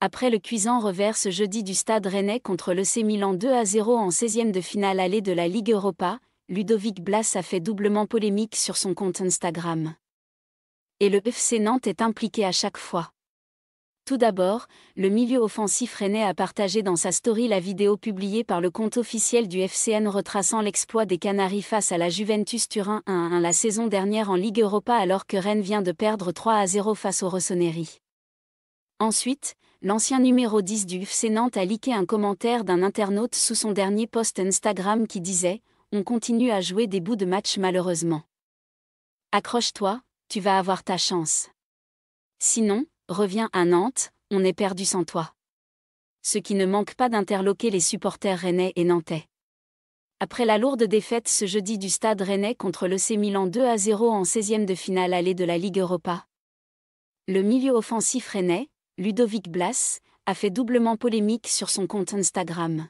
après le cuisant revers ce jeudi du stade rennais contre C Milan 2 à 0 en 16e de finale allée de la Ligue Europa, Ludovic Blas a fait doublement polémique sur son compte Instagram. Et le FC Nantes est impliqué à chaque fois. Tout d'abord, le milieu offensif rennais a partagé dans sa story la vidéo publiée par le compte officiel du FCN retraçant l'exploit des Canaries face à la Juventus Turin 1-1 la saison dernière en Ligue Europa alors que Rennes vient de perdre 3 à 0 face au Rossoneri. Ensuite, l'ancien numéro 10 du FC Nantes a liqué un commentaire d'un internaute sous son dernier post Instagram qui disait On continue à jouer des bouts de match malheureusement. Accroche-toi, tu vas avoir ta chance. Sinon, reviens à Nantes, on est perdu sans toi. Ce qui ne manque pas d'interloquer les supporters rennais et nantais. Après la lourde défaite ce jeudi du stade rennais contre C Milan 2 à 0 en 16e de finale allée de la Ligue Europa, le milieu offensif rennais, Ludovic Blas, a fait doublement polémique sur son compte Instagram.